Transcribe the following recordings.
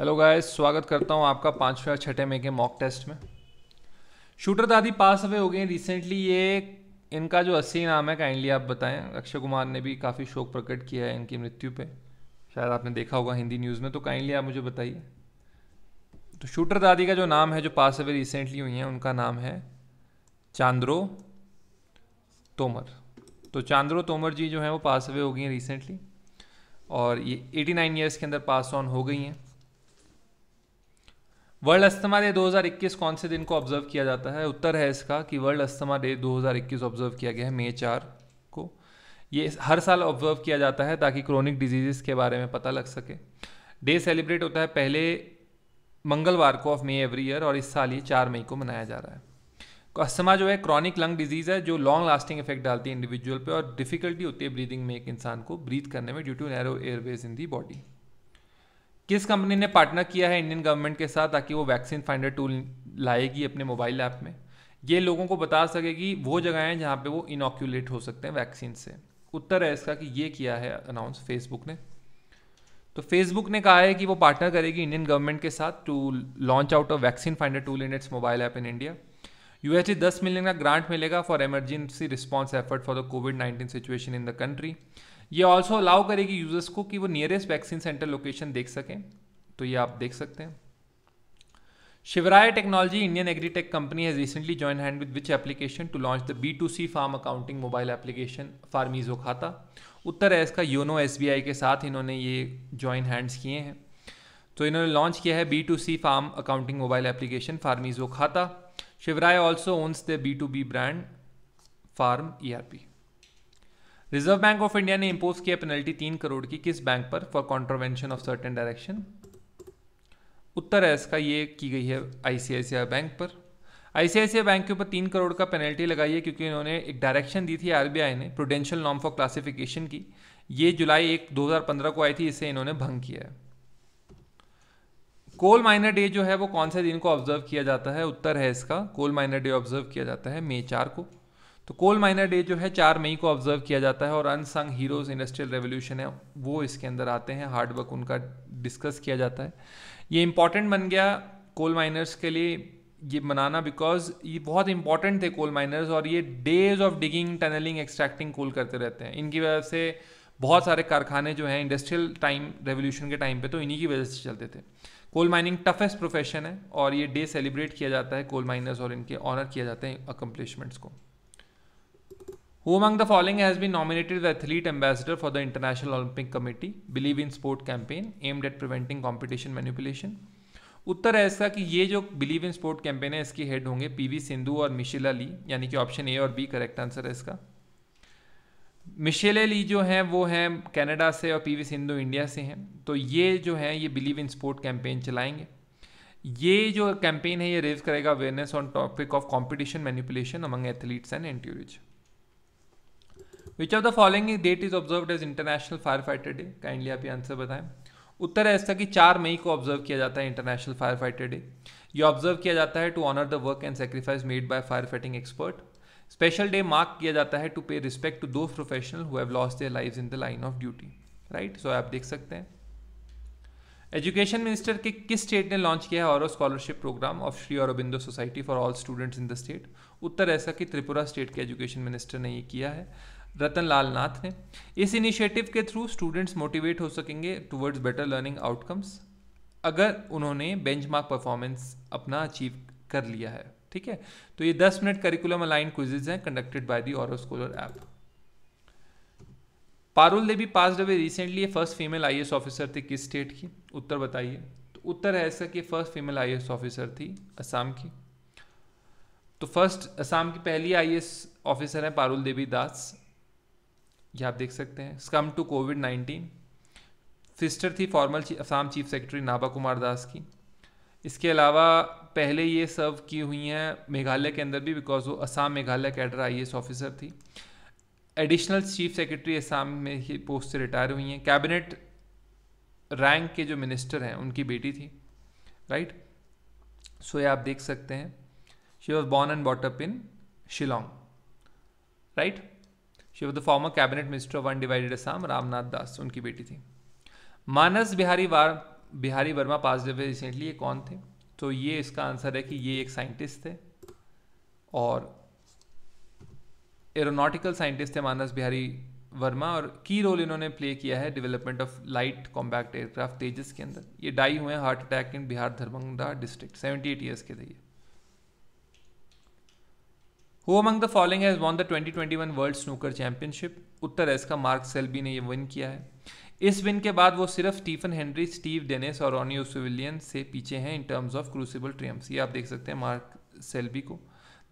Hello guys स्वागत करता हूं आपका पाँचवें और छठे में के मॉक टेस्ट में शूटर दादी पास अवे हो गए रिसेंटली ये इनका जो असली नाम है काइंडली आप बताएं अक्षय कुमार ने भी काफ़ी शोक प्रकट किया है इनकी मृत्यु पे शायद आपने देखा होगा हिंदी न्यूज़ में तो काइंडली आप मुझे बताइए तो शूटर दादी का जो नाम है जो पास अवे रिसेंटली हुई हैं उनका नाम है चांद्रो तोमर तो चांद्रो तोमर जी जो हैं वो पास अवे हो गई हैं रिसेंटली और ये 89 नाइन ईयर्स के अंदर पास ऑन हो गई हैं वर्ल्ड अस्थमा डे 2021 कौन से दिन को ऑब्जर्व किया जाता है उत्तर है इसका कि वर्ल्ड अस्थमा डे 2021 ऑब्जर्व किया गया है मे चार को ये हर साल ऑब्जर्व किया जाता है ताकि क्रोनिक डिजीजेस के बारे में पता लग सके डे सेलिब्रेट होता है पहले मंगलवार को ऑफ मे एवरी ईयर और इस साल ये चार मई को मनाया जा रहा है अस्थमा जो है क्रॉनिक लंग डिजीज़ है जो लॉन्ग लास्टिंग इफेक्ट डालती है इंडिविजुअल पे और डिफिकल्टी होती है ब्रीदिंग में एक इंसान को ब्रीथ करने में due to narrow airways in the body किस कंपनी ने पार्टनर किया है इंडियन गवर्नमेंट के साथ ताकि वो वैक्सीन फाइंडर टूल लाएगी अपने मोबाइल ऐप में ये लोगों को बता सकेगी वो जगह हैं जहाँ पे वो इनोक्यूलेट हो सकते हैं वैक्सीन से उत्तर है इसका कि ये किया है अनाउंस फेसबुक ने तो फेसबुक ने कहा है कि वो पार्टनर करेगी इंडियन गवर्नमेंट के साथ to launch out of vaccine finder tool in its mobile app in India USD दस मिलियन का ग्रांट मिलेगा for emergency response effort for the COVID nineteen situation in the country ये also allow करेगी users को कि वो nearest vaccine centre location देख सकें तो ये आप देख सकते हैं technology Indian agritech company has recently join hand with which application to launch the B to C farm accounting mobile application Farmizo Khata उत्तर है इसका योनो एस के साथ इन्होंने ये ज्वाइन हैंड्स किए हैं तो इन्होंने लॉन्च किया है B to C farm accounting mobile application Farmizo Khata Shivarai also owns the B to B brand farm E R P Reserve Bank of India ने इंपोज किया पेनल्टी तीन करोड़ की किस बैंक पर for contravention of certain direction उत्तर है इसका ये की गई है आईसीआईसीआई बैंक पर आईसीआईसीआई बैंक के ऊपर तीन करोड़ का पेनल्टी लगाई है क्योंकि इन्होंने एक डायरेक्शन दी थी आरबीआई ने प्रोडेंशियल नॉर्म फॉर क्लासिफिकेशन की ये जुलाई एक 2015 को आई थी इसे इन्होंने भंग किया है कोल माइनर डे जो है वो कौन से दिन को ऑब्जर्व किया जाता है उत्तर है इसका कोल माइनर डे ऑब्जर्व किया जाता है मे चार को तो कोल माइनर डे जो है चार मई को ऑब्जर्व किया जाता है और अनसंग हीरोज़ इंडस्ट्रियल रेवोल्यूशन है वो इसके अंदर आते हैं हार्डवर्क उनका डिस्कस किया जाता है ये इंपॉर्टेंट बन गया कोल माइनर्स के लिए ये मनाना बिकॉज ये बहुत इंपॉर्टेंट थे कोल माइनर्स और ये days of digging tunnelling extracting coal करते रहते हैं इनकी वजह से बहुत सारे कारखाने जो हैं इंडस्ट्रियल टाइम रेवोल्यूशन के टाइम पे तो इन्हीं की वजह से चलते थे कोल माइनिंग टफेस्ट प्रोफेशन है और ये डे सेलिब्रेट किया जाता है कोल माइनर्स और इनके ऑनर किया जाते हैं अकम्पलिशमेंट्स को Who among the following has been nominated as athlete ambassador for the International Olympic Committee Believe in Sport campaign aimed at preventing competition manipulation? उत्तर है इसका कि ये जो बिलीव इन स्पोर्ट कैंपेन है इसके हेड होंगे पीवी सिंधु और मिशेला ली यानी कि ऑप्शन ए और बी करेक्ट आंसर है इसका मिशेले ली जो हैं वो हैं कनाडा से और पीवी सिंधु इंडिया से हैं तो ये जो हैं ये बिलीव इन स्पोर्ट कैंपेन चलाएंगे ये जो कैंपेन है ये रेज करेगा awareness on topic of competition manipulation among athletes and entourages which of the following date is observe as international fire fighter day kindly आप ये आंसर बताएं उत्तर है इसका कि चार मई को ऑब्जर्व किया जाता है इंटरनेशनल फायर फाइटर डे ये ऑब्जर्व किया जाता है to honour the work and sacrifice made by fire fighting expert special day mark किया जाता है to pay respect to those professional who have lost their life in the line of duty right so आप देख सकते हैं education minister के किस state ने लॉन्च किया है और scholarship programme of Shri Aurobindo society for all students in the state उत्तर ऐसा कि त्रिपुरा स्टेट के एजुकेशन मिनिस्टर ने ये किया है रतन लाल नाथ ने इस इनिशिएटिव के थ्रू स्टूडेंट्स मोटिवेट हो सकेंगे टुवर्ड्स बेटर लर्निंग आउटकम्स अगर उन्होंने बेंचमार्क परफॉर्मेंस अपना अचीव कर लिया है ठीक है तो ये 10 मिनट करिकुलम अलाइन क्विजेज हैं कंडक्टेड बाय दी और app Parul Devi pass away recently ये फर्स्ट फीमेल आई ऑफिसर थी किस स्टेट की उत्तर बताइए तो उत्तर है ऐसा कि फर्स्ट फीमेल आई ऑफिसर थी असम की तो फर्स्ट असम की पहली आई ऑफिसर हैं पारुल देवी दास ये आप देख सकते हैं succumb to COVID nineteen sister थी formal Assam chief secretary Nabha Kumar Das की इसके अलावा पहले ये सर्व की हुई हैं मेघालय के अंदर भी बिकॉज वो Assam Meghalaya cadre I officer थी एडिशनल चीफ सेक्रेटरी असम में ही पोस्ट से रिटायर हुई हैं कैबिनेट रैंक के जो मिनिस्टर हैं उनकी बेटी थी राइट सो ये आप देख सकते हैं she was born and brought up in Shillong right she was the former cabinet minister one divided Assam Ramnath Das उनकी बेटी थी मानस बिहारी वार बिहारी वर्मा पास जब रिसेंटली ये कौन थे तो ये इसका आंसर है कि ये एक साइंटिस्ट थे और एरोनॉटिकल साइंटिस्ट थे मानस बिहारी वर्मा और की रोल इन्होंने प्ले किया है development of light compact aircraft Tejas के अंदर ये डाई हुए हैं heart attack in Bihar Darbhanga district seventy eight years के थे ये who among the following has won the 2021 world snooker championship उत्तर है इसका मार्क सेल्बी ने ये विन किया है इस विन के बाद वो सिर्फ स्टीफन हेनरी स्टीव डेनिस और रॉनी ओसुविलियन से पीछे हैं in terms of Crucible triumphs ये आप देख सकते हैं मार्क सेल्बी को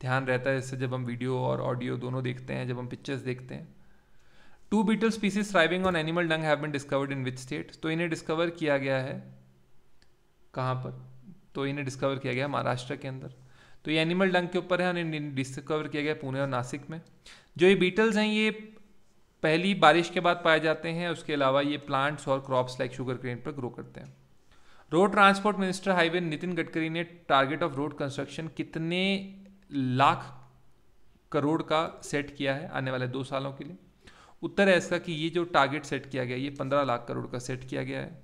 ध्यान रहता है इससे जब हम वीडियो और ऑडियो दोनों देखते हैं जब हम पिक्चर्स देखते हैं two beetle species thriving on animal dung have been discovered in which state तो इन्हें डिस्कवर किया गया है कहाँ पर तो इन्हें डिस्कवर किया गया महाराष्ट्र के अंदर तो ये एनिमल डंग के ऊपर है और इन्हें डिस्कवर किया गया पुणे और नासिक में जो ये बीटल्स हैं ये पहली बारिश के बाद पाए जाते हैं उसके अलावा ये प्लांट्स और क्रॉप्स लाइक शुगर क्रेन पर ग्रो करते हैं road transport minister highway Nitin Gadkari ने टारगेट ऑफ रोड कंस्ट्रक्शन कितने लाख करोड़ का सेट किया है आने वाले दो सालों के लिए उत्तर है इसका कि ये जो टारगेट सेट किया गया ये पंद्रह लाख करोड़ का सेट किया गया है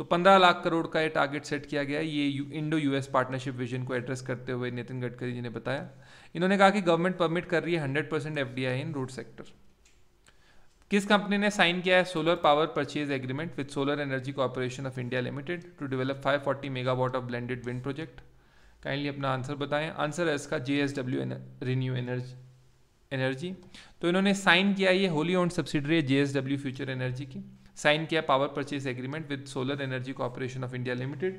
तो 15 लाख करोड़ का ये टारगेट सेट किया गया है ये इंडो यूएस पार्टनरशिप विजन को एड्रेस करते हुए नितिन गडकरी जी ने बताया इन्होंने कहा कि गवर्नमेंट परमिट कर रही है hundred percent F in road sector किस कंपनी ने साइन किया है solar power purchase agreement with Solar Energy Corporation of India Limited to develop 540 megawatt of blended wind project kindly अपना आंसर बताएं आंसर है इसका J S W renew energy energy तो इन्होंने साइन किया ये होली ओन सब्सिडरी है J S W future energy की साइन किया power purchase agreement with Solar Energy Corporation of India Limited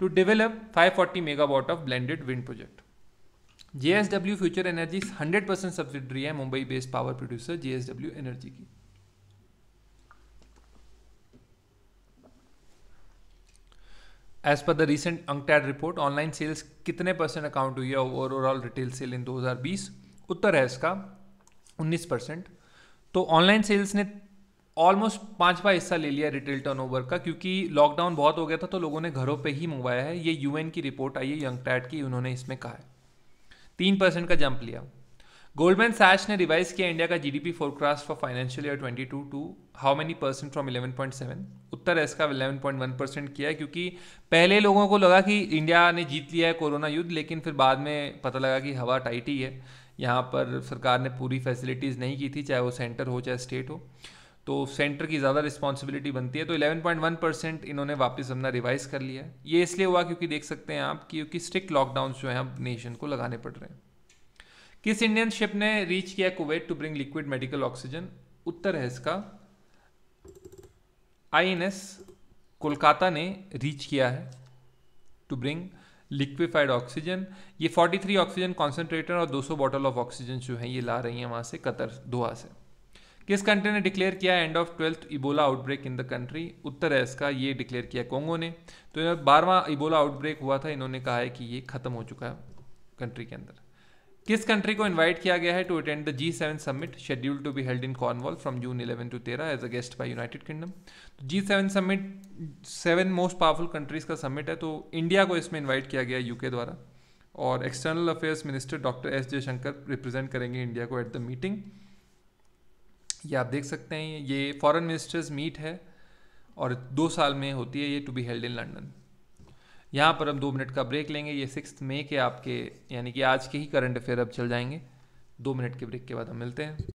to develop 540 megawatt of blended wind project JSW future energy 100 percent subsidiary है Mumbai based power producer JSW energy की as per the recent UNCTAD report online sales कितने percent account हुई है overall retail sale in 2020 उत्तर है इसका 19 percent तो online sales ने ऑलमोस्ट पांचवा हिस्सा ले लिया रिटेल टर्न का क्योंकि लॉकडाउन बहुत हो गया था तो लोगों ने घरों पे ही मंगवाया है ये यूएन की रिपोर्ट आई है यंग टैट की उन्होंने इसमें कहा है तीन परसेंट का जंप लिया गोल्डमैन सैच ने रिवाइज किया इंडिया का GDP forecast for financial year 22 to how many percent from 11.7 उत्तर इसका 11.1 परसेंट किया है क्योंकि पहले लोगों को लगा कि इंडिया ने जीत लिया है कोरोना युद्ध लेकिन फिर बाद में पता लगा कि हवा टाइट ही है यहाँ पर सरकार ने पूरी फैसिलिटीज़ नहीं की थी चाहे वो सेंटर हो चाहे स्टेट हो तो सेंटर की ज़्यादा रिस्पॉन्सिबिलिटी बनती है तो 11.1 परसेंट इन्होंने वापस अपना रिवाइज कर लिया है ये इसलिए हुआ क्योंकि देख सकते हैं आप कि क्योंकि स्ट्रिक्ट लॉकडाउन जो हैं अब नेशन को लगाने पड़ रहे हैं किस इंडियन शिप ने रीच किया Kuwait to bring liquid medical oxygen उत्तर है इसका आई कोलकाता ने रीच किया है टू ब्रिंग लिक्विफाइड ऑक्सीजन ये 43 ऑक्सीजन कॉन्सेंट्रेटर और 200 बॉटल ऑफ ऑक्सीजन जो है ये ला रही हैं वहाँ से कतर दोहा से किस कंट्री ने डिक्लेयर किया end of twelfth Ebola outbreak in the country उत्तर है इसका ये डिक्लेयर किया कोंगो ने तो बारहवां इबोला आउटब्रेक हुआ था इन्होंने कहा है कि ये खत्म हो चुका है कंट्री के अंदर किस कंट्री को इनवाइट किया गया है to attend the G seven summit schedule to be held in Cornwall from June eleven to तेरह as a guest by United Kingdom तो G seven summit seven most powerful countries का summit है तो India को इसमें invite किया गया है यूके द्वारा और external affairs minister doctor S Jaishankar represent करेंगे इंडिया को एट द मीटिंग ये आप देख सकते हैं ये फॉरेन मिनिस्टर्स मीट है और दो साल में होती है ये to be held in London यहाँ पर हम दो मिनट का ब्रेक लेंगे ये सिक्स मई के आपके यानी कि आज के ही करंट अफेयर अब चल जाएंगे दो मिनट के ब्रेक के बाद हम मिलते हैं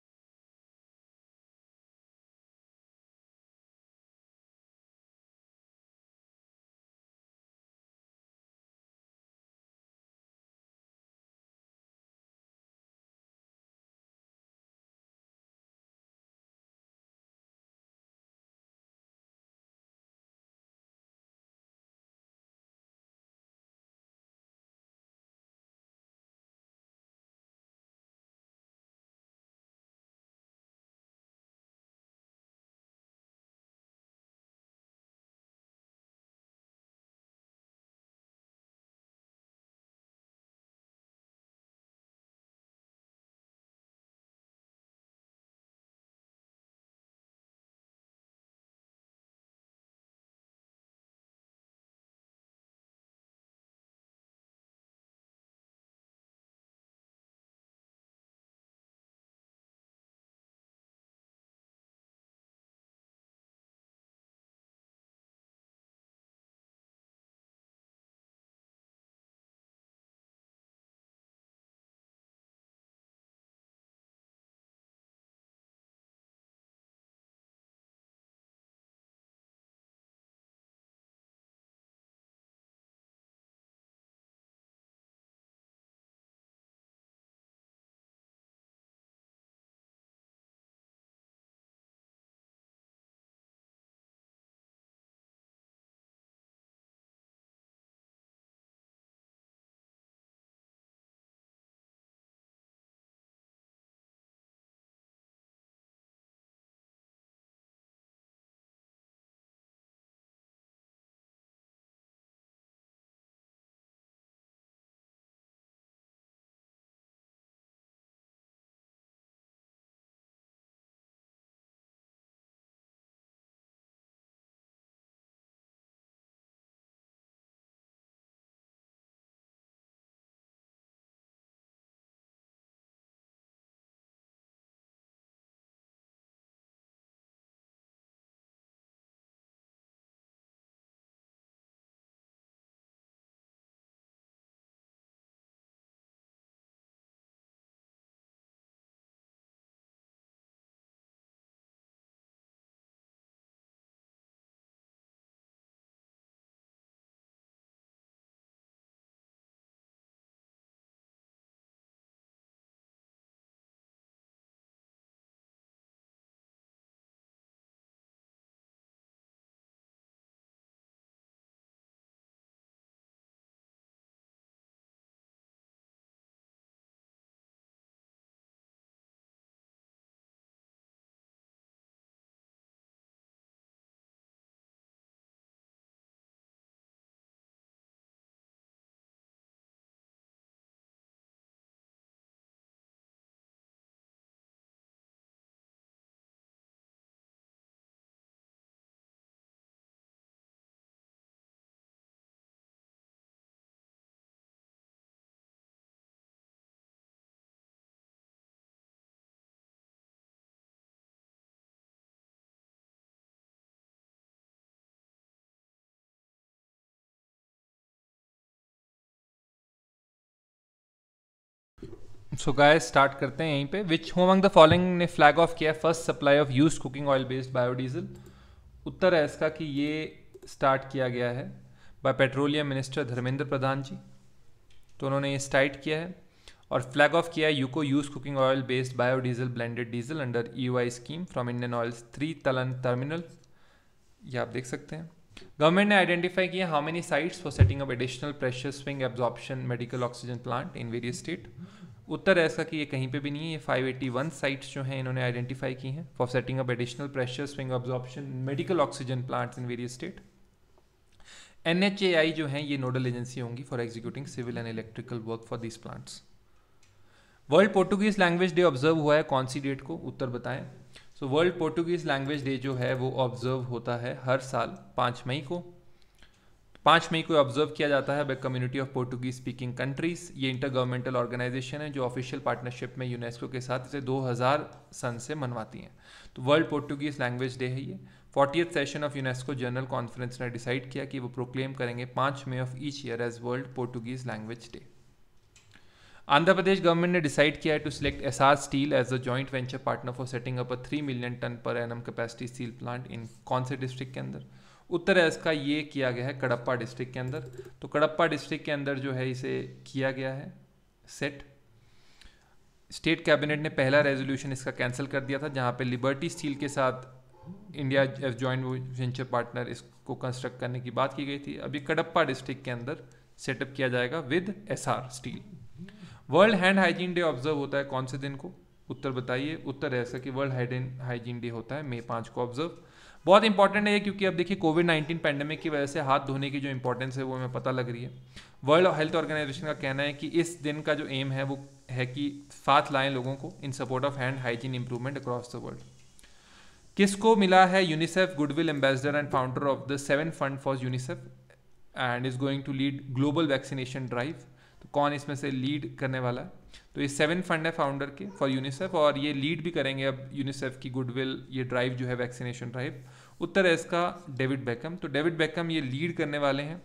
सो गाय स्टार्ट करते हैं यहीं पे which home among the following ने फ्लैग ऑफ किया first supply of use cooking oil based biodiesel उत्तर है इसका कि ये स्टार्ट किया गया है by petroleum minister Dharmendra Pradhan ji तो उन्होंने ये स्टार्ट किया है और फ्लैग ऑफ किया है UCO use cooking oil based biodiesel blended diesel under E I scheme from Indian Oil's three तलन टर्मिनल ये आप देख सकते हैं गवर्नमेंट ने आइडेंटिफाई किया how many sites for setting up additional pressure swing absorption medical oxygen plant in various state उत्तर है इसका कि ये कहीं पे भी नहीं है ये 581 साइट्स जो हैं इन्होंने आइडेंटिफाई की हैं for setting up additional pressure swing absorption medical oxygen plants in various state and जो हैं ये नोडल एजेंसी होंगी for executing civil and electrical work for this plants world Portuguese language day observe हुआ है कौन सी डेट को उत्तर बताएं so world Portuguese language day जो है वो ऑब्जर्व होता है हर साल पाँच मई को पाँच मई को ऑब्जर्व किया जाता है by community of Portuguese speaking countries ये इंटर गवर्नमेंटल ऑर्गेनाइजेशन है जो ऑफिशियल पार्टनरशिप में यूनेस्को के साथ इसे 2000 सन से मनवाती हैं तो वर्ल्ड पोर्टुगीज लैंग्वेज डे है ये forty session of UNESCO general conference ने डिसाइड किया कि वो प्रोक्लेम करेंगे पाँच मई of each year as world Portuguese language day Andhra Pradesh government ने डिसाइड किया है to select S R steel as a joint venture partner for setting up a three million ton per annum capacity steel plant in कौन से district के अंदर उत्तर है इसका ये किया गया है कड़प्पा डिस्ट्रिक्ट के अंदर तो कड़प्पा डिस्ट्रिक्ट के अंदर जो है इसे किया गया है सेट स्टेट कैबिनेट ने पहला रेजोल्यूशन इसका कैंसिल कर दिया था जहाँ पर लिबर्टी स्टील के साथ India as joint venture partner इसको कंस्ट्रक्ट करने की बात की गई थी अभी कड़प्पा डिस्ट्रिक्ट के अंदर सेटअप किया जाएगा with S R steel world hand hygiene day observe होता है कौन से दिन को उत्तर बताइए उत्तर ऐसा कि वर्ल्ड हाइजीन डे होता है मई पाँच को ऑब्जर्व बहुत इंपॉर्टेंट है ये क्योंकि अब देखिए कोविड नाइन्टीन पैंडेमिक की वजह से हाथ धोने की जो इंपॉर्टेंस है वो हमें पता लग रही है वर्ल्ड हेल्थ ऑर्गेनाइजेशन का कहना है कि इस दिन का जो एम है वो है कि साथ लाएं लोगों को in support of hand hygiene improvement across the world किसको मिला है UNICEF goodwill ambassador and founder of the seven fund for UNICEF and is going to lead global vaccination drive तो कौन इसमें से लीड करने वाला है तो ये सेवन फंड है फाउंडर के फॉर यूनिसेफ और ये लीड भी करेंगे अब यूनिसेफ की गुडविल ये ड्राइव जो है वैक्सीनेशन ड्राइव उत्तर है इसका डेविड बैकम तो डेविड बैकम ये लीड करने वाले हैं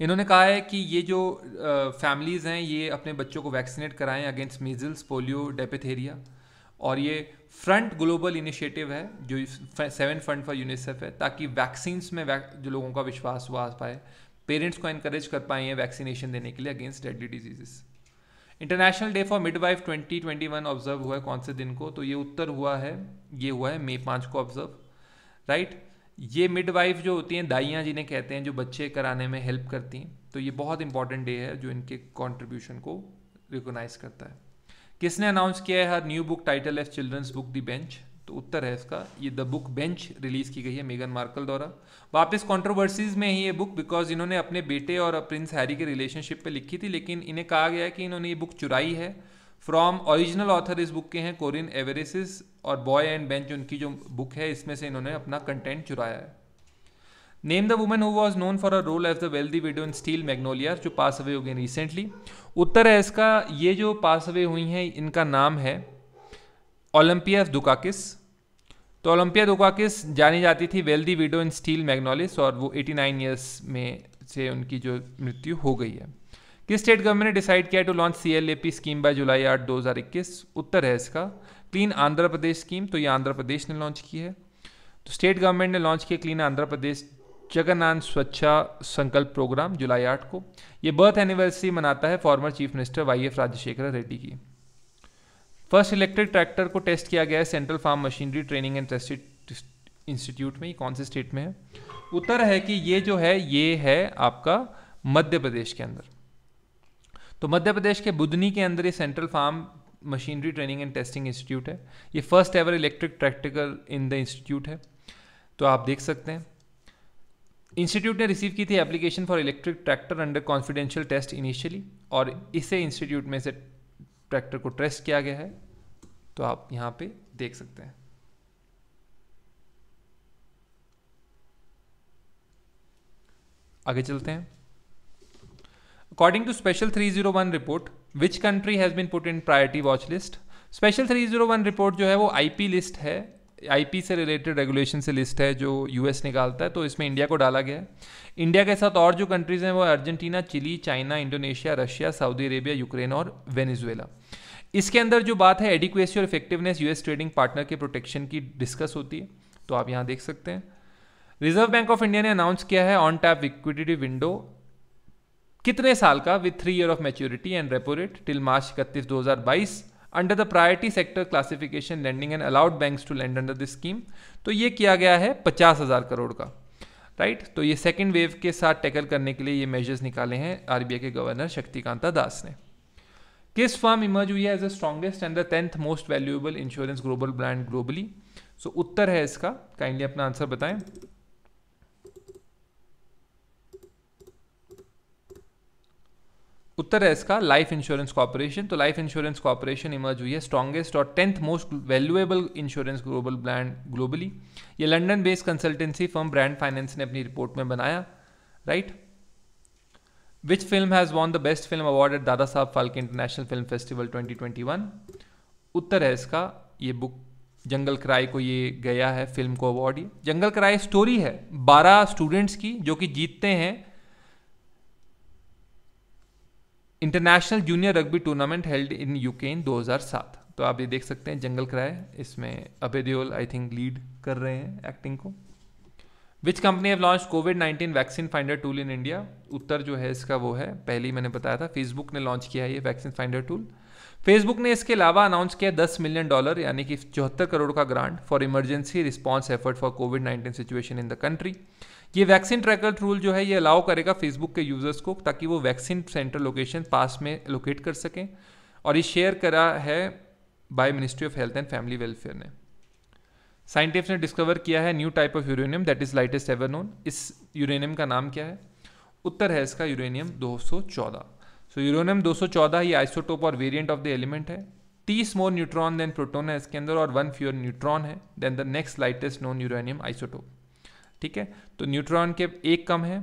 इन्होंने कहा है कि ये जो फैमिलीज़ हैं ये अपने बच्चों को वैक्सीनेट कराएं अगेंस्ट मीजल्स पोलियो डेपेथेरिया और ये फ्रंट ग्लोबल इनिशिएटिव है जो सेवन फंड फॉर यूनिसेफ है ताकि वैक्सीन्स में वैक, जो लोगों का विश्वास हुआ पाए पेरेंट्स को इनक्रेज कर पाए हैं वैक्सीनेशन देने के लिए against deadly diseases international day for midwife 2021 observe हुआ है कौन से दिन को तो ये उत्तर हुआ है ये हुआ है मई पाँच को ऑब्जर्व राइट ये मिडवाइफ जो होती हैं दाइयाँ जिन्हें कहते हैं जो बच्चे कराने में हेल्प करती हैं तो ये बहुत इंपॉर्टेंट डे है जो इनके कॉन्ट्रीब्यूशन को रिकोगनाइज करता है किसने अनाउंस किया है her new book title of children's book the bench तो उत्तर है इसका ये द बुक बेंच रिलीज की गई है मेगन मार्कल द्वारा वापस कंट्रोवर्सीज में ही ये बुक बिकॉज इन्होंने अपने बेटे और प्रिंस हैरी के रिलेशनशिप पे लिखी थी लेकिन इन्हें कहा गया है कि इन्होंने ये बुक चुराई है फ्रॉम ओरिजिनल ऑथर इस बुक के हैं कोरिन एवरेसिस और बॉय एंड बेंच उनकी जो बुक है इसमें से इन्होंने अपना कंटेंट चुराया है name the woman who was known for a role as the wealthy widow in Steel Magnolia जो पास अवे हो गए रिसेंटली उत्तर है इसका ये जो पास अवे हुई हैं इनका नाम है ओलंपिया दुकाकिस तो ओलंपिया दुकाकिस जानी जाती थी wealthy widow in Steel Magnolias और वो 89 नाइन ईयर्स में से उनकी जो मृत्यु हो गई है किस स्टेट गवर्नमेंट ने डिसाइड किया टू लॉन्च सी स्कीम बाय जुलाई आठ दो उत्तर है इसका क्लीन आंध्र प्रदेश स्कीम तो ये आंध्र प्रदेश ने लॉन्च की है तो स्टेट गवर्नमेंट ने लॉन्च किया क्लीन आंध्र प्रदेश जगन्नान स्वच्छा संकल्प प्रोग्राम जुलाई आठ को ये बर्थ एनिवर्सरी मनाता है former chief minister Y F Rajashekhar Reddy की फर्स्ट इलेक्ट्रिक ट्रैक्टर को टेस्ट किया गया है central farm machinery training and test institute में ये कौन से स्टेट में है उत्तर है कि ये जो है ये है आपका मध्य प्रदेश के अंदर तो मध्य प्रदेश के बुधनी के अंदर ये central farm machinery training and testing institute है ये first ever electric practical in the institute है तो आप देख सकते हैं इंस्टीट्यूट ने रिसीव की थी application for electric tractor under confidential test initially और इसे इंस्टीट्यूट में से ट्रैक्टर को टेस्ट किया गया है तो आप यहाँ पे देख सकते हैं आगे चलते हैं According to Special 301 report, which country has been put in priority watch list? Special 301 report जो है वो आईपी लिस्ट है आईपी से रिलेटेड रेगुलेशन से लिस्ट है जो यूएस निकालता है तो इसमें इंडिया को डाला गया है इंडिया के साथ और जो कंट्रीज़ हैं वो Argentina Chile China Indonesia Russia Saudi Arabia Ukraine और वेनेजुएला इसके अंदर जो बात है एडिक्वेसी और इफेक्टिवनेस यूएस ट्रेडिंग पार्टनर के प्रोटेक्शन की डिस्कस होती है तो आप यहाँ देख सकते हैं रिजर्व बैंक ऑफ इंडिया ने अनाउंस किया है ऑन टैप लिक्विडिटी विंडो कितने साल का with three year of maturity and repo rate till March इकतीस दो हज़ार बाईस under the priority sector classification landing and allowed bank to land under this scheme तो ये किया गया है पचास हज़ार करोड़ का राइट right? तो ये सेकेंड वेव के साथ टैकल करने के लिए ये मेजर्स निकाले हैं आरबीआई के गवर्नर शक्तिकांता दास ने किस फॉर्म इमर्ज हुई है as a strongest and the tenth most valuable insurance global brand globally so उत्तर है इसका काइंडली अपना आंसर बताएं उत्तर है इसका लाइफ इंश्योरेंस कॉपोरेशन तो लाइफ इंश्योरेंस कॉरपोरेशन इमर्ज हुई है स्ट्रॉगेस्ट और tenth most valuable insurance global brand globally ये London based consultancy firm Brand Finance ने अपनी रिपोर्ट में बनाया right which film has won the best film award at दादा साहब फाल्के इंटरनेशनल फिल्म फेस्टिवल 2021 उत्तर है इसका ये बुक जंगल कराई को ये गया है फिल्म को अवार्ड ये जंगल कराई स्टोरी है बारह स्टूडेंट्स की जो कि जीतते हैं international junior rugby tournament held in UK in 2007 तो आप ये देख सकते हैं जंगल कराए इसमें देओल आई थिंक लीड कर रहे हैं एक्टिंग को which company have launch Covid nineteen vaccine finder tool in India उत्तर जो है इसका वो है पहले ही मैंने बताया था फेसबुक ने लॉन्च किया है ये वैक्सीन फाइंडर टूल फेसबुक ने इसके अलावा अनाउंस किया दस मिलियन डॉलर यानी कि चौहत्तर करोड़ का grant for emergency response effort for Covid nineteen situation in the country ये वैक्सीन ट्रैकर रूल जो है ये अलाउ करेगा फेसबुक के यूज़र्स को ताकि वो वैक्सीन सेंटर लोकेशन पास में लोकेट कर सकें और ये शेयर करा है by ministry of health and family welfare ने साइंटिस्ट ने डिस्कवर किया है new type of uranium that is lightest ever known इस यूरेनियम का नाम क्या है उत्तर है इसका यूरेनियम 214 सो यूरेनियम 214 ये आइसोटोप और वेरिएंट ऑफ द एलिमेंट है तीस मोर न्यूट्रॉन देन प्रोटोन है इसके अंदर और वन फ्यूर न्यूट्रॉन है then the next lightest known uranium isotope ठीक है तो न्यूट्रॉन के एक कम है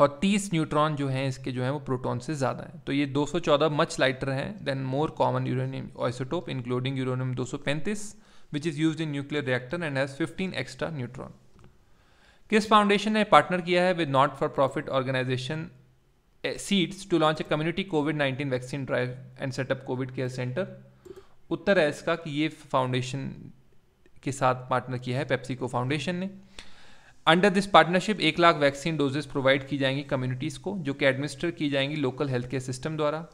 और 30 न्यूट्रॉन जो हैं इसके जो हैं वो प्रोटॉन से ज़्यादा हैं तो ये 214 मच लाइटर हैं then more common uranium isotope including uranium 235 सौ पैंतीस which is use in nuclear reactor and has 15 extra neutron किस फाउंडेशन ने पार्टनर किया है with not for profit organisation Seeds to launch a community Covid nineteen vaccine drive and setup Covid care centre उत्तर है इसका कि ये foundation के साथ पार्टनर किया है पेप्सिको फाउंडेशन ने अंडर दिस पार्टनरशिप एक लाख वैक्सीन डोजेस प्रोवाइड की जाएंगी कम्युनिटीज़ को जो कि एडमिनिस्टर की जाएंगी लोकल हेल्थ केयर सिस्टम द्वारा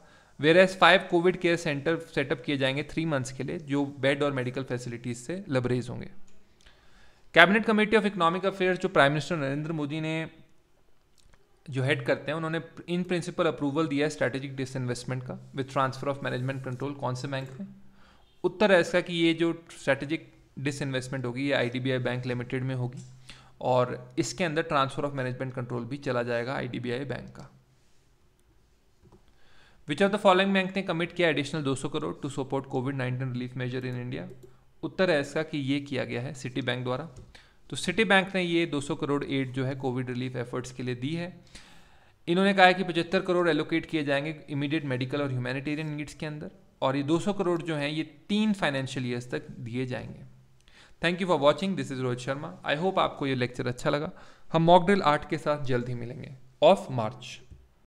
where as five Covid care centre setup किए जाएंगे थ्री मंथ्स के लिए जो बेड और मेडिकल फैसिलिटीज से लबरेज होंगे cabinet committee of economic affairs जो प्राइम मिनिस्टर नरेंद्र मोदी ने जो हेड करते हैं उन्होंने इन प्रिंसिपल अप्रूवल दिया है स्ट्रैटेजिक इन्वेस्टमेंट का with transfer of management control कौन से बैंक में उत्तर है इसका कि ये जो डिस इन्वेस्टमेंट होगी ये आई बैंक लिमिटेड में होगी और इसके अंदर ट्रांसफर ऑफ मैनेजमेंट कंट्रोल भी चला जाएगा आईडीबीआई बैंक का which of the following bank ने कमिट किया additional 200 crore to support Covid 19 relief major in India उत्तर है इसका कि ये किया गया है सिटी बैंक द्वारा तो सिटी बैंक ने ये 200 करोड़ एड जो है कोविड रिलीफ एफर्ट्स के लिए दी है इन्होंने कहा है कि पचहत्तर करोड़ एलोकेट किए जाएंगे इमीडिएट मेडिकल और ह्यूमैनिटेरियन नीड्स के अंदर और ये 200 करोड़ जो हैं ये तीन फाइनेंशियल ईयर्स तक दिए जाएंगे thank you for watching this is Rohit Sharma I hope आपको ये लेक्चर अच्छा लगा हम मॉकड्रिल आर्ट के साथ जल्द ही मिलेंगे ऑफ मार्च